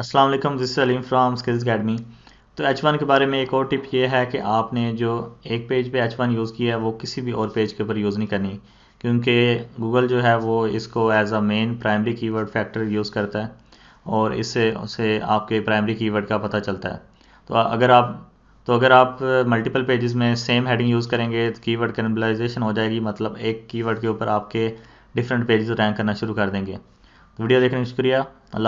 अस्सलाम वालेकुम this Aleem from skills academy तो एच वन के बारे में एक और टिप ये है कि आपने जो एक पेज पे एच वन यूज़ किया है वो किसी भी और पेज के ऊपर यूज़ नहीं करनी क्योंकि गूगल जो है वो इसको as a main primary keyword factor use करता है और इससे उसे आपके प्राइमरी कीवर्ड का पता चलता है तो अगर आप तो अगर आप मल्टीपल पेजेस में सेम हेडिंग यूज़ करेंगे तो कीवर्ड कैनिबलाइजेशन हो जाएगी मतलब एक कीवर्ड के ऊपर आपके डिफरेंट पेजेस रैंक करना शुरू कर देंगे तो वीडियो देखने का शुक्रिया अल्लाह